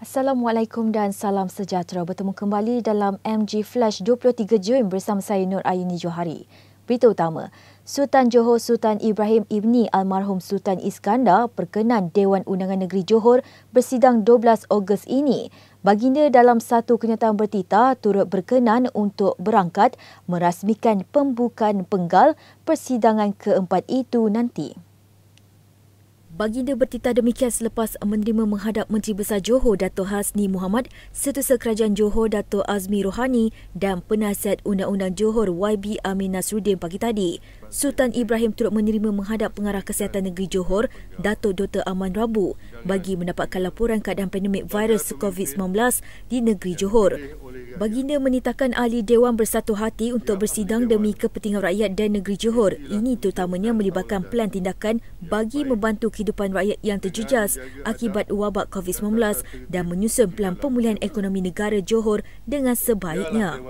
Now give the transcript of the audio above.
Assalamualaikum dan salam sejahtera. Bertemu kembali dalam MG Flash 23 Jun bersama saya Nur Aini Johari. Berita utama, Sultan Johor Sultan Ibrahim Ibni Almarhum Sultan Iskandar perkenan Dewan Undangan Negeri Johor bersidang 12 Ogos ini. Baginda dalam satu kenyataan bertitah turut berkenan untuk berangkat merasmikan pembukaan penggal persidangan keempat itu nanti. Baginda bertitah demikian selepas menerima menghadap Menteri Besar Johor Dato' Hasni Muhammad setusa Kerajaan Johor Dato' Azmi Rohani dan Penasihat Undang-Undang Johor YB Amin Nasruddin pagi tadi. Sultan Ibrahim turut menerima menghadap Pengarah Kesihatan Negeri Johor Dato' Dr. Aman Rabu bagi mendapatkan laporan keadaan pandemik virus COVID-19 di negeri Johor. Baginda menitahkan ahli Dewan Bersatu Hati untuk bersidang demi kepentingan rakyat dan negeri Johor. Ini terutamanya melibatkan pelan tindakan bagi membantu kehidupan rakyat yang terjejas akibat wabak COVID-19 dan menyusun pelan pemulihan ekonomi negara Johor dengan sebaiknya.